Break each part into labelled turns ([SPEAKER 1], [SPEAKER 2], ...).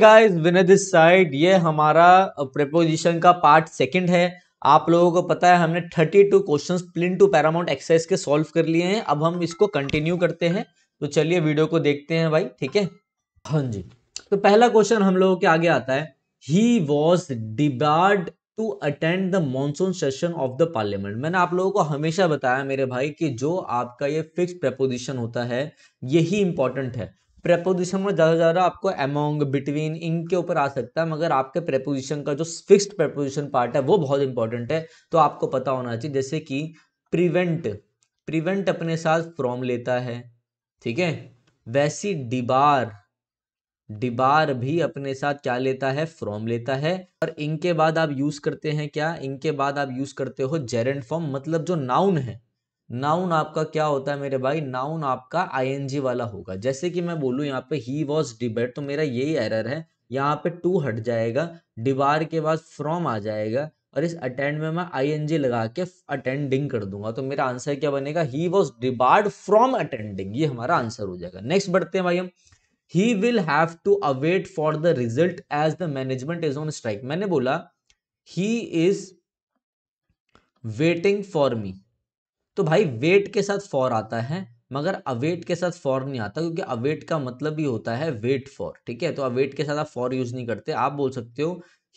[SPEAKER 1] Guys this side ये हमारा preposition का पार्ट सेकंड है आप लोगों को पता है हमने 32 questions plinth to paramount exercise के सॉल्व कर लिए हैं अब हम इसको कंटिन्यू करते हैं तो चलिए वीडियो को देखते हैं भाई ठीक है हाँ जी तो पहला क्वेश्चन हम लोगों के आगे आता है he was debarred to attend the monsoon session of the parliament मैंने आप लोगों को हमेशा बताया मेरे भाई कि जो आपका ये फिक्स प्रपोजिशन होता है यही इंपॉर्टेंट है प्रेपोजिशन में ज़्यादा ज़्यादा आपको अमोंग बिटवीन इनके ऊपर आ सकता है मगर आपके प्रेपोजिशन का जो फिक्स्ड प्रेपोजिशन पार्ट है वो बहुत इंपॉर्टेंट है तो आपको पता होना चाहिए जैसे कि प्रिवेंट प्रिवेंट अपने साथ फ्रॉम लेता है ठीक है वैसी डिबार डिबार भी अपने साथ क्या लेता है फ्रॉम लेता है और इनके बाद आप यूज करते हैं क्या इनके बाद आप यूज करते हो जेरेंट फॉर्म मतलब जो नाउन है नाउन आपका क्या होता है मेरे भाई नाउन आपका आईएनजी वाला होगा जैसे कि मैं बोलूँ यहाँ पे ही वॉज डिबेट तो मेरा यही एरर है यहाँ पे टू हट जाएगा डिबार के बाद फ्रॉम आ जाएगा और इस अटेंड में मैं आईएनजी लगा के अटेंडिंग कर दूंगा तो मेरा आंसर क्या बनेगा he was debarred from attending ये हमारा आंसर हो जाएगा नेक्स्ट बढ़ते हैं भाई हम he will have to await for the result as the management is on strike मैंने बोला he is waiting for me तो भाई वेट के साथ फॉर आता है मगर अवेट के साथ फॉर नहीं आता क्योंकि अवेट का मतलब ही होता है वेट फॉर ठीक है तो अवेट के साथ आप फॉर यूज नहीं करते आप बोल सकते हो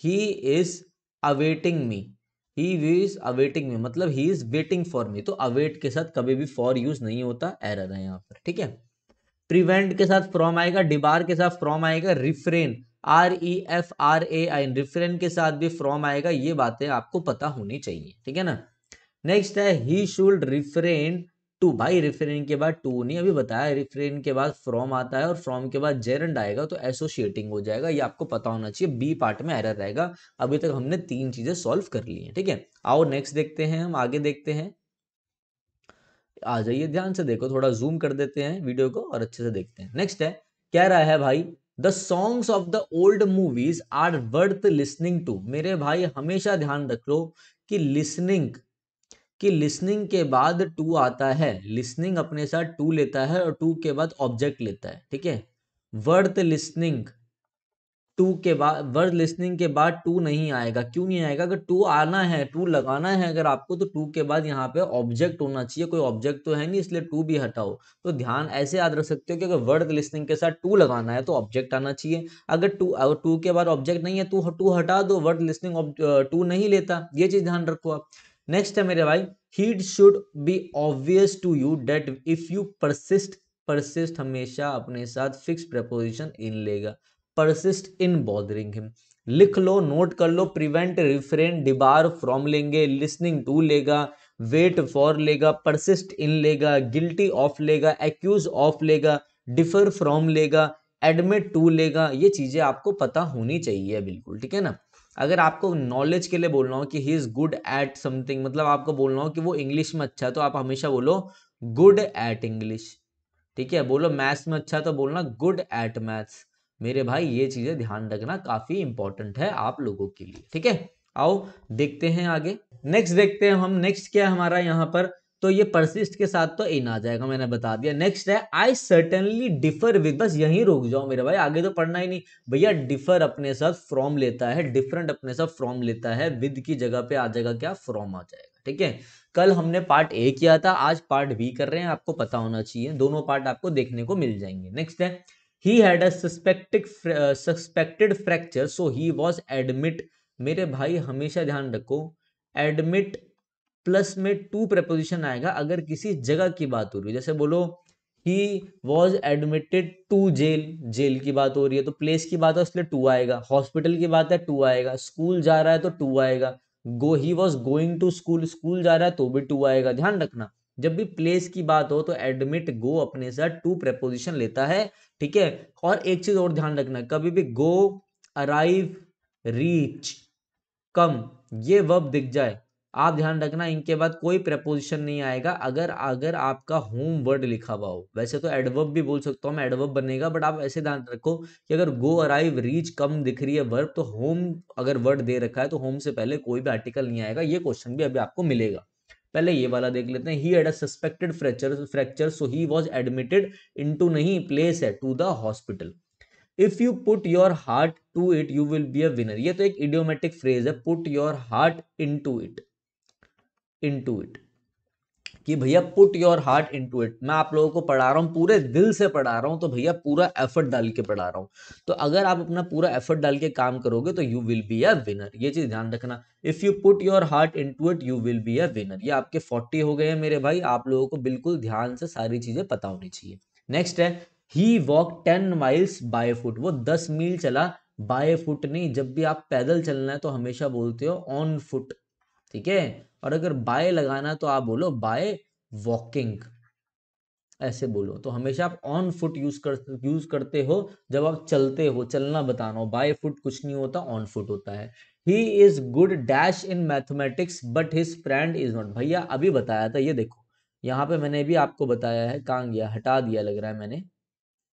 [SPEAKER 1] he is awaiting me he is awaiting me मतलब he is waiting for me तो अवेट के साथ कभी भी फॉर यूज नहीं होता एरर है यहाँ पर ठीक है प्रिवेंट के साथ फ्रॉम आएगा डिबार के साथ फ्रॉम आएगा refrain R E F R A I refrain के साथ भी फ्रॉम आएगा ये बातें आपको पता होनी चाहिए ठीक है ना नेक्स्ट है ही शुड रिफ्रेन टू भाई रिफ्रेन के बाद टू नहीं अभी बताया रिफ्रेन के बाद फ्रॉम आता है और फ्रॉम के बाद जेरेंड आएगा तो एसोसिएटिंग हो जाएगा ये आपको पता होना चाहिए बी पार्ट में एरर रहेगा अभी तक हमने तीन चीजें सॉल्व कर ली हैं ठीक है आओ नेक्स्ट देखते हैं हम आगे देखते हैं आ जाइए ध्यान से देखो थोड़ा जूम कर देते हैं वीडियो को और अच्छे से देखते हैं नेक्स्ट है क्या रहा है भाई the songs of the old movies are worth listening to मेरे भाई हमेशा ध्यान रख लो कि लिसनिंग कि लिसनिंग के बाद टू आता है लिसनिंग अपने साथ टू लेता है और टू के बाद ऑब्जेक्ट लेता है ठीक है वर्थ लिसनिंग टू के बाद वर्थ लिसनिंग के बाद टू नहीं आएगा क्यों नहीं आएगा अगर टू आना है टू लगाना है अगर आपको तो टू के बाद यहाँ पे ऑब्जेक्ट होना चाहिए कोई ऑब्जेक्ट तो है नहीं इसलिए टू भी हटाओ तो ध्यान ऐसे याद रख सकते हो कि अगर वर्थ लिसनिंग के साथ टू लगाना है तो ऑब्जेक्ट आना चाहिए अगर टू अगर टू के बाद ऑब्जेक्ट नहीं है तो टू हटा दो वर्थ लिसनिंग टू नहीं लेता ये चीज ध्यान रखो आप नेक्स्ट है मेरे भाई it should be obvious to you that if you persist persist हमेशा अपने साथ फिक्स प्रपोजिशन इन लेगा परसिस्ट इन बॉदरिंग हिम लिख लो नोट कर लो प्रिवेंट रिफ्रेन डिबार फ्रॉम लेंगे लिसनिंग टू लेगा वेट फॉर लेगा परसिस्ट इन लेगा गिल्टी ऑफ लेगा एक्यूज ऑफ लेगा डिफर फ्रॉम लेगा एडमिट टू लेगा ये चीज़ें आपको पता होनी चाहिए बिल्कुल ठीक है ना अगर आपको नॉलेज के लिए बोल रहा हूँ कि he is good at something मतलब आपको बोलना हो कि वो इंग्लिश में अच्छा है तो आप हमेशा बोलो गुड एट इंग्लिश ठीक है बोलो मैथ्स में अच्छा तो बोलना गुड एट मैथ्स मेरे भाई ये चीज़ें ध्यान रखना काफ़ी इंपॉर्टेंट है आप लोगों के लिए ठीक है आओ देखते हैं आगे नेक्स्ट देखते हैं हम नेक्स्ट क्या है हमारा यहाँ पर तो ये परसिस्ट के साथ तो इन आ जाएगा मैंने बता दिया नेक्स्ट है आई सर्टनली डिफर विद बस यहीं रोक जाओ मेरे भाई आगे तो पढ़ना ही नहीं भैया डिफर अपने साथ फ्रॉम लेता है डिफरेंट अपने साथ फ्रॉम लेता है विद की जगह पे आ जाएगा क्या फ्रॉम आ जाएगा ठीक है कल हमने पार्ट ए किया था आज पार्ट बी कर रहे हैं आपको पता होना चाहिए दोनों पार्ट आपको देखने को मिल जाएंगे नेक्स्ट है he had a suspected suspected fracture so he was admit मेरे भाई हमेशा ध्यान रखो एडमिट प्लस में टू प्रपोजिशन आएगा अगर किसी जगह की बात हो रही है जैसे बोलो he was admitted to jail jail की बात हो रही है तो प्लेस की बात है इसलिए टू आएगा हॉस्पिटल की बात है टू आएगा स्कूल जा रहा है तो टू आएगा go he was going to school school जा रहा है तो भी टू आएगा ध्यान रखना जब भी प्लेस की बात हो तो एडमिट गो अपने साथ टू प्रपोजिशन लेता है ठीक है और एक चीज और ध्यान रखना कभी भी गो अराइव रीच कम ये वर्ब दिख जाए आप ध्यान रखना इनके बाद कोई प्रपोजिशन नहीं आएगा अगर अगर आपका होम वर्ड लिखा हुआ हो वैसे तो एडवर्ब भी बोल सकता हूँ मैं एडवर्ब बनेगा बट आप ऐसे ध्यान रखो कि अगर गो अराइव रीच कम दिख रही है वर्ब तो होम अगर वर्ड दे रखा है तो होम से पहले कोई भी आर्टिकल नहीं आएगा ये क्वेश्चन भी अभी आपको मिलेगा पहले ये वाला देख लेते हैं he had a suspected fracture fracture so he was admitted to नहीं प्लेस है to the hospital if you put your heart to it you will be a winner. ये तो एक idiomatic फ्रेज है put your heart into it into it कि भैया put your heart into it मैं आप लोगों को पढ़ा रहा हूँ पूरे दिल से पढ़ा रहा हूँ तो भैया पूरा एफर्ट डाल के पढ़ा रहा हूँ तो अगर आप अपना पूरा एफर्ट डाल के काम करोगे तो you will be a winner ये चीज़ ध्यान रखना if you put your heart into it you will be a winner ये आपके फोर्टी हो गए हैं मेरे भाई आप लोगों को बिल्कुल ध्यान से सारी चीज़ें पता होनी चाहिए नेक्स्ट है he walk ten miles by foot वो दस मील चला बाय फुट नहीं जब भी आप पैदल चलना है तो हमेशा बोलते हो ऑन फुट ठीक है और अगर बाय लगाना तो आप बोलो बाय वॉकिंग ऐसे बोलो तो हमेशा आप ऑन फुट यूज कर यूज करते हो जब आप चलते हो चलना बताना हो बाय फुट कुछ नहीं होता ऑन फुट होता है he is good dash in mathematics but his friend is not भैया अभी बताया था ये देखो यहाँ पे मैंने भी आपको बताया है कहाँ गया हटा दिया लग रहा है मैंने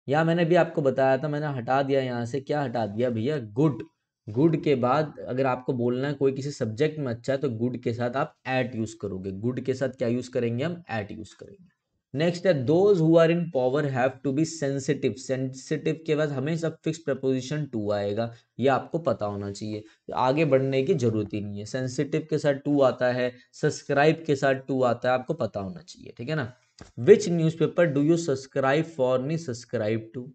[SPEAKER 1] या मैंने भी आपको बताया था मैंने हटा दिया यहाँ से क्या हटा दिया भैया गुड गुड के बाद अगर आपको बोलना है कोई किसी सब्जेक्ट में अच्छा है तो गुड के साथ आप एट यूज करोगे गुड के साथ क्या यूज करेंगे हम एट यूज करेंगे नेक्स्ट है those who are in power have to be sensitive sensitive के बाद हमेशा फिक्स प्रपोजिशन टू आएगा ये आपको पता होना चाहिए आगे बढ़ने की जरूरत ही नहीं है सेंसिटिव के साथ टू आता है सब्सक्राइब के साथ टू आता है आपको पता होना चाहिए ठीक है ना which newspaper do you subscribe for नी subscribe to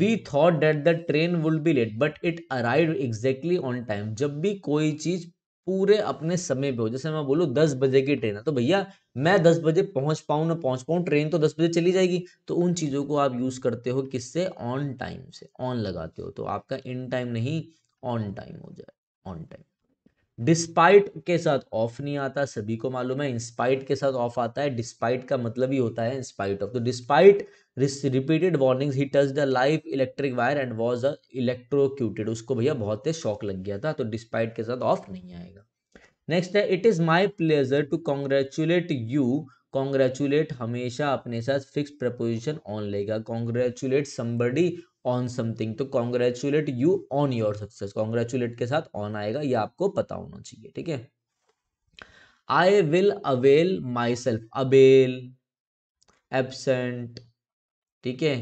[SPEAKER 1] we thought that the train would be late but it arrive exactly on time जब भी कोई चीज़ पूरे अपने समय पे हो जैसे मैं बोलूँ दस बजे की ट्रेन है तो भैया मैं दस बजे पहुंच पाऊँ ना पहुंच पाऊँ ट्रेन तो दस बजे चली जाएगी तो उन चीज़ों को आप यूज़ करते हो किससे ऑन टाइम से ऑन लगाते हो तो आपका इन टाइम नहीं ऑन टाइम हो जाए ऑन टाइम डिस्पाइट के साथ ऑफ नहीं आता सभी को मालूम है इंस्पाइट के साथ ऑफ आता है डिस्पाइट का मतलब ही होता है इंस्पाइट ऑफ तो despite repeated warnings he touch the live electric wire and was a electrocuted उसको भैया बहुत ही शौक लग गया था तो डिस्पाइट के साथ ऑफ नहीं आएगा नेक्स्ट है it is my pleasure to congratulate you congratulate हमेशा अपने साथ फिक्स प्रपोजिशन ऑन लेगा कॉन्ग्रेचुलेट समबडी ऑन समथिंग तो congratulate you on your success congratulate के साथ ऑन आएगा ये आपको पता होना चाहिए ठीक है I will avail myself avail absent ठीक है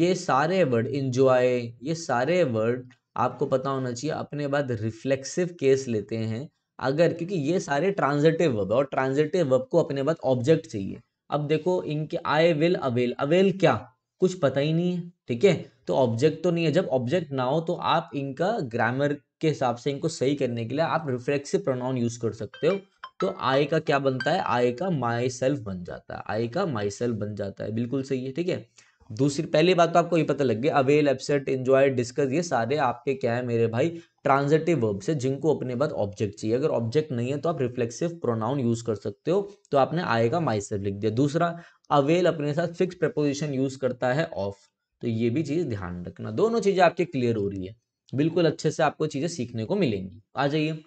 [SPEAKER 1] ये सारे वर्ड इंजॉय ये सारे वर्ड आपको पता होना चाहिए अपने बाद रिफ्लेक्सिव केस लेते हैं अगर क्योंकि ये सारे ट्रांजेटिव वर्ब और ट्रांजेटिव वर्ब को अपने बाद ऑब्जेक्ट चाहिए अब देखो इनके आई विल अवेल अवेल क्या कुछ पता ही नहीं है ठीक है तो ऑब्जेक्ट तो नहीं है जब ऑब्जेक्ट ना हो तो आप इनका ग्रामर के हिसाब से इनको सही करने के लिए आप रिफ्लेक्सिव प्रोनाउन यूज कर सकते हो तो आई का क्या बनता है आई का माई सेल्फ बन जाता है आई का माई सेल्फ बन जाता है बिल्कुल सही है ठीक है दूसरी पहली बात तो आपको ये पता लग गया अवेल एबसेट इंजॉय डिस्कस ये सारे आपके क्या है मेरे भाई ट्रांजिटिव वर्ब्स है जिनको अपने बाद ऑब्जेक्ट चाहिए अगर ऑब्जेक्ट नहीं है तो आप रिफ्लेक्सिव प्रोनाउन यूज कर सकते हो तो आपने आएगा माइसेल्फ लिख दिया दूसरा अवेल अपने साथ फिक्स प्रपोजिशन यूज करता है ऑफ तो ये भी चीज ध्यान रखना दोनों चीजें आपकी क्लियर हो रही है बिल्कुल अच्छे से आपको चीजें सीखने को मिलेंगी आ जाइए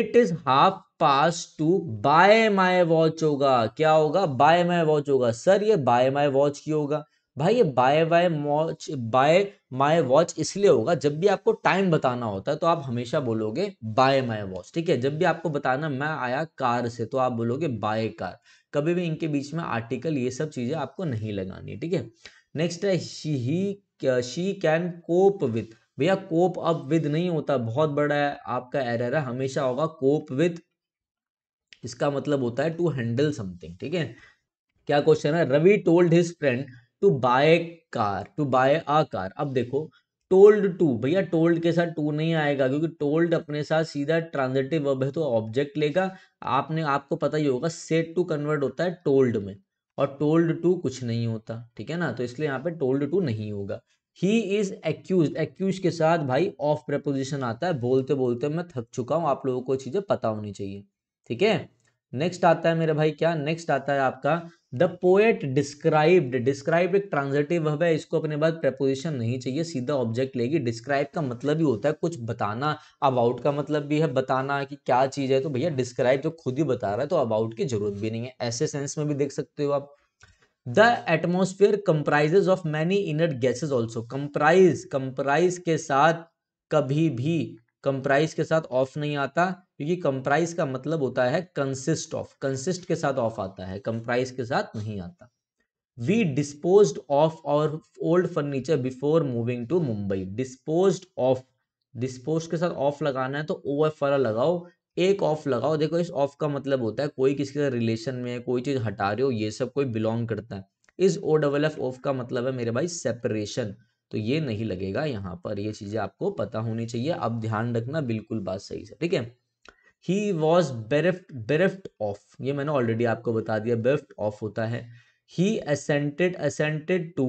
[SPEAKER 1] it is half past two by my watch होगा क्या होगा बाय माई वॉच होगा सर ये बाय माई वॉच की होगा भाई ये by by watch by my watch इसलिए होगा जब भी आपको टाइम बताना होता है तो आप हमेशा बोलोगे बाय माय वॉच ठीक है जब भी आपको बताना मैं आया कार से तो आप बोलोगे बाय कार कभी भी इनके बीच में आर्टिकल ये सब चीज़ें आपको नहीं लगानी ठीक है नेक्स्ट है she he she can cope with भैया कोप अप विद नहीं होता बहुत बड़ा है आपका एरर है हमेशा होगा कोप विथ इसका मतलब होता है टू हैंडल समथिंग ठीक है क्या क्वेश्चन है Ravi told his friend to buy car to buy a car अब देखो टोल्ड टू भैया टोल्ड के साथ टू नहीं आएगा क्योंकि टोल्ड अपने साथ सीधा ट्रांजेटिव वर्ब है तो ऑब्जेक्ट लेगा आपने आपको पता ही होगा सेट टू कन्वर्ट होता है टोल्ड में और टोल्ड टू कुछ नहीं होता ठीक है ना तो इसलिए यहाँ पे टोल्ड टू नहीं होगा ही इज एक्यूज एक्यूज के साथ भाई ऑफ प्रपोजिशन आता है बोलते बोलते मैं थक चुका हूँ आप लोगों को चीज़ें पता होनी चाहिए ठीक है नेक्स्ट आता है मेरे भाई क्या नेक्स्ट आता है आपका द पोएट डिस्क्राइब्ड डिस्क्राइब्ड एक ट्रांजेटिव है इसको अपने बाद प्रपोजिशन नहीं चाहिए सीधा ऑब्जेक्ट लेगी डिस्क्राइब का मतलब ही होता है कुछ बताना अबाउट का मतलब भी है बताना कि क्या चीज़ है तो भैया डिस्क्राइब जो खुद ही बता रहा है तो अबाउट की जरूरत भी नहीं है ऐसे सेंस में भी देख सकते हो आप the atmosphere comprises of many inert gases also comprise comprise के साथ कभी भी कंप्राइज के साथ ऑफ नहीं आता क्योंकि कंप्राइज का मतलब होता है कंसिस्ट ऑफ कंसिस्ट के साथ ऑफ आता है कंप्राइज के साथ नहीं आता we dispose of our old furniture before moving to Mumbai dispose of dispose के साथ ऑफ लगाना है तो ओ एफ वाला लगाओ एक ऑफ लगाओ देखो इस ऑफ का मतलब होता है कोई किसी के रिलेशन में है कोई चीज़ हटा रहे हो ये सब कोई बिलोंग करता है इस ओ डबल एफ ऑफ का मतलब है मेरे भाई सेपरेशन तो ये नहीं लगेगा यहाँ पर ये चीज़ें आपको पता होनी चाहिए अब ध्यान रखना बिल्कुल बात सही से ठीक है ही वॉज बेरिफ्ट बेरिफ्ट ऑफ ये मैंने ऑलरेडी आपको बता दिया बेरिफ्ट ऑफ होता है ही असेंटेड असेंटेड टू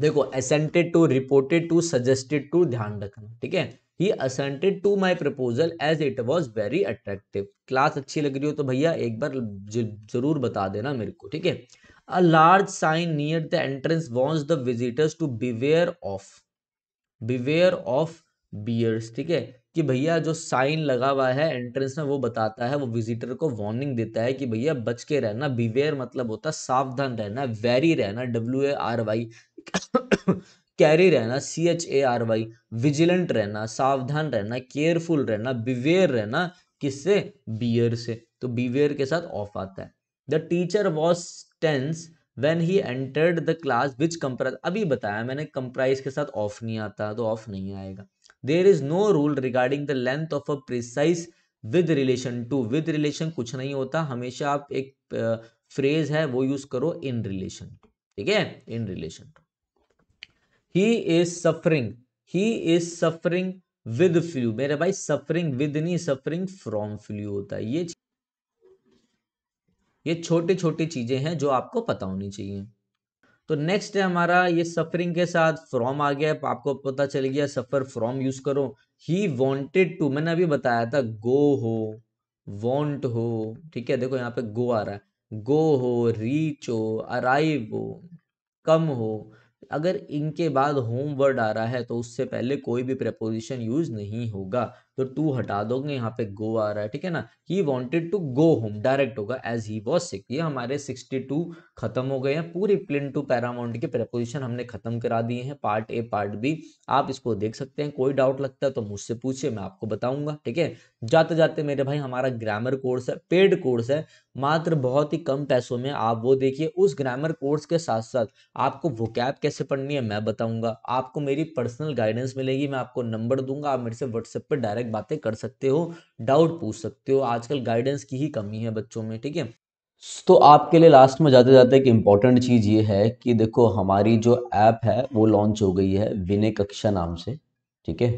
[SPEAKER 1] देखो assented to reported to suggested to ध्यान रखना ठीक है he assented to my proposal as it was very attractive class अच्छी लग रही हो तो भैया एक बार जरूर बता देना मेरे को ठीक है a large sign near the entrance warns the visitors to beware of beware of bears ठीक है कि भैया जो साइन लगा हुआ है एंट्रेंस में वो बताता है वो विजिटर को वार्निंग देता है कि भैया बच के रहना बीवेयर मतलब होता है सावधान रहना वेरी रहना W A R Y chary रहना C H A R Y vigilant रहना सावधान रहना केयरफुल रहना बिवेयर रहना किससे बियर से तो बीवेयर के साथ ऑफ आता है the teacher was tense when he entered the class which comprise अभी बताया मैंने कंप्राइज के साथ ऑफ नहीं आता तो ऑफ नहीं आएगा there is no rule regarding the length of a precis with relation to with relation कुछ नहीं होता हमेशा आप एक फ्रेज है वो यूज करो इन रिलेशन ठीक है in relation to he is suffering he is suffering with flu मेरे भाई सफरिंग विद नहीं सफरिंग फ्रॉम फ्लू होता है ये ये छोटी छोटी चीज़ें हैं जो आपको पता होनी चाहिए तो नेक्स्ट है हमारा ये सफरिंग के साथ फ्रॉम आ गया आपको पता चल गया सफर फ्रॉम यूज करो ही वॉन्टेड टू मैंने अभी बताया था गो हो वॉन्ट हो ठीक है देखो यहाँ पे गो आ रहा है गो हो रीच हो अराइव हो कम हो अगर इनके बाद होम वर्ड आ रहा है तो उससे पहले कोई भी प्रपोजिशन यूज नहीं होगा तो टू हटा दोगे यहाँ पे गो आ रहा है ठीक है ना he wanted to go home direct होगा एज ही वॉज सिक ये हमारे सिक्सटी टू खत्म हो गए हैं पूरी प्लिन टू पैरामाउंट के प्रपोजिशन हमने खत्म करा दिए हैं पार्ट ए पार्ट बी आप इसको देख सकते हैं कोई डाउट लगता है तो मुझसे पूछिए मैं आपको बताऊंगा ठीक है जाते जाते मेरे भाई हमारा ग्रामर कोर्स है पेड कोर्स है मात्र बहुत ही कम पैसों में आप वो देखिए उस ग्रामर कोर्स के साथ साथ आपको कैब कैसे पढ़नी है मैं बताऊंगा आपको मेरी पर्सनल गाइडेंस मिलेगी मैं आपको नंबर दूंगा आप मेरे से व्हाट्सएप पर डायरेक्ट डायरेक्ट बातें कर सकते हो डाउट पूछ सकते हो आजकल गाइडेंस की ही कमी है बच्चों में ठीक है तो आपके लिए लास्ट में जाते जाते एक इम्पॉर्टेंट चीज़ ये है कि देखो हमारी जो ऐप है वो लॉन्च हो गई है विनय कक्षा नाम से ठीक है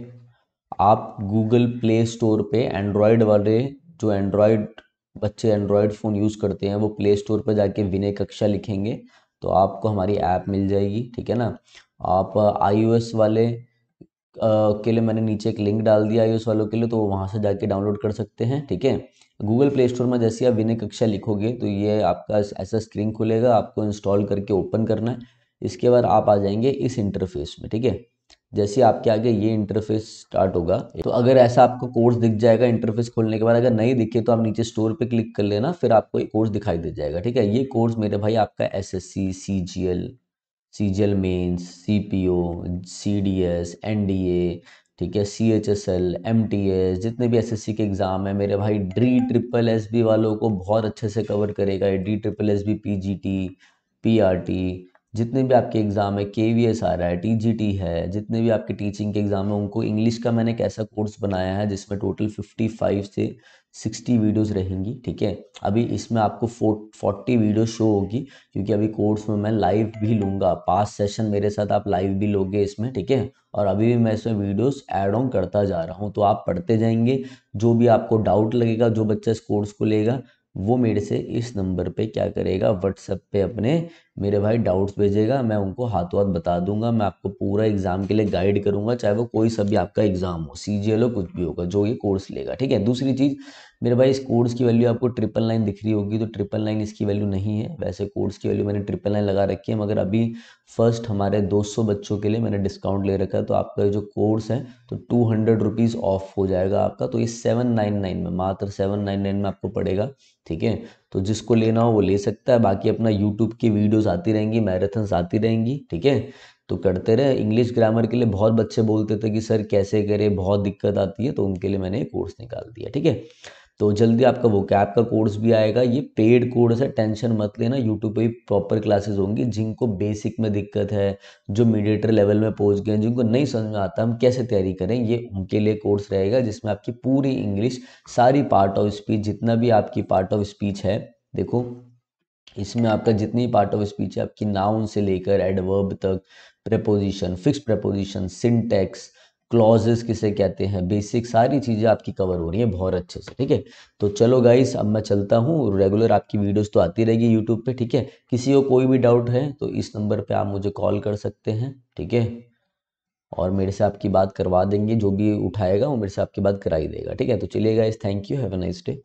[SPEAKER 1] आप गूगल प्ले स्टोर पे एंड्रॉयड वाले जो एंड्रॉयड बच्चे एंड्रॉयड फ़ोन यूज़ करते हैं वो प्ले स्टोर पर जाके विनय कक्षा लिखेंगे तो आपको हमारी ऐप मिल जाएगी ठीक है ना आप आईओएस वाले के लिए मैंने नीचे एक लिंक डाल दिया आई वालों के लिए तो वहाँ से जाके डाउनलोड कर सकते हैं ठीक है गूगल प्ले स्टोर में जैसे आप विनय कक्षा लिखोगे तो ये आपका ऐसा स्क्रीन खुलेगा आपको इंस्टॉल करके ओपन करना है इसके बाद आप आ जाएंगे इस इंटरफेस में ठीक है जैसे आपके आगे ये इंटरफेस स्टार्ट होगा तो अगर ऐसा आपको कोर्स दिख जाएगा इंटरफेस खोलने के बाद अगर नहीं दिखे तो आप नीचे स्टोर पे क्लिक कर लेना फिर आपको एक कोर्स दिखाई दे जाएगा ठीक है ये कोर्स मेरे भाई आपका S S C C G L सीजल mains C P O C D S N D A ठीक है C H S L M T S जितने भी एस एस सी के एग्ज़ाम हैं मेरे भाई डी ट्रिपल एस बी वालों को बहुत अच्छे से कवर करेगा ये D triple S B P G T P R T जितने भी आपके एग्ज़ाम है के वी एस आ रहा है टी जी टी है जितने भी आपके टीचिंग के एग्ज़ाम है उनको इंग्लिश का मैंने एक ऐसा कोर्स बनाया है जिसमें टोटल फिफ्टी फाइव से सिक्सटी वीडियोस रहेंगी ठीक है अभी इसमें आपको फोर्टी वीडियो शो होगी क्योंकि अभी कोर्स में मैं लाइव भी लूँगा पास सेशन मेरे साथ आप लाइव भी लोगे इसमें ठीक है और अभी भी मैं इसमें वीडियोस एड ऑन करता जा रहा हूँ तो आप पढ़ते जाएंगे जो भी आपको डाउट लगेगा जो बच्चा इस कोर्स को लेगा वो मेरे से इस नंबर पर क्या करेगा व्हाट्सएप पे अपने मेरे भाई डाउट्स भेजेगा मैं उनको हाथों हाथ बता दूंगा मैं आपको पूरा एग्ज़ाम के लिए गाइड करूंगा चाहे वो कोई सा भी आपका एग्ज़ाम हो सी जी कुछ भी होगा जो ये कोर्स लेगा ठीक है दूसरी चीज़ मेरे भाई इस कोड्स की वैल्यू आपको ट्रिपल लाइन दिख रही होगी तो ट्रिपल लाइन इसकी वैल्यू नहीं है वैसे कोड्स की वैल्यू मैंने ट्रिपल लाइन लगा रखी है मगर अभी फर्स्ट हमारे 200 बच्चों के लिए मैंने डिस्काउंट ले रखा है तो आपका जो कोर्स है तो टू हंड्रेड रुपीज़ ऑफ हो जाएगा आपका तो ये सेवन नाइन नाइन में मात्र सेवन नाइन नाइन में आपको पड़ेगा ठीक है तो जिसको लेना हो वो ले सकता है बाकी अपना यूट्यूब की वीडियोज़ आती रहेंगी मैराथन्स आती रहेंगी ठीक है तो करते रहे इंग्लिश ग्रामर के लिए बहुत बच्चे बोलते थे कि सर कैसे करें बहुत दिक्कत आती है तो उनके लिए मैंने कोर्स निकाल दिया ठीक है तो जल्दी आपका वो कैप का कोर्स भी आएगा ये पेड कोर्स है टेंशन मत लेना यूट्यूब पे ही प्रॉपर क्लासेस होंगी जिनको बेसिक में दिक्कत है जो मीडिएटर लेवल में पहुंच गए जिनको नहीं समझ में आता हम कैसे तैयारी करें ये उनके लिए कोर्स रहेगा जिसमें आपकी पूरी इंग्लिश सारी पार्ट ऑफ स्पीच जितना भी आपकी पार्ट ऑफ स्पीच है देखो इसमें आपका जितनी पार्ट ऑफ स्पीच है आपकी नाउन से लेकर एडवर्ब तक preposition fix preposition syntax clauses किसे कहते हैं बेसिक सारी चीज़ें आपकी कवर हो रही हैं बहुत अच्छे से ठीक है तो चलो गाइस अब मैं चलता हूँ रेगुलर आपकी वीडियोस तो आती रहेगी यूट्यूब पे ठीक है किसी को कोई भी डाउट है तो इस नंबर पे आप मुझे कॉल कर सकते हैं ठीक है और मेरे से आपकी बात करवा देंगे जो भी उठाएगा वो मेरे से आपकी बात करा ही देगा ठीक है तो चलिए guys thank you have a nice day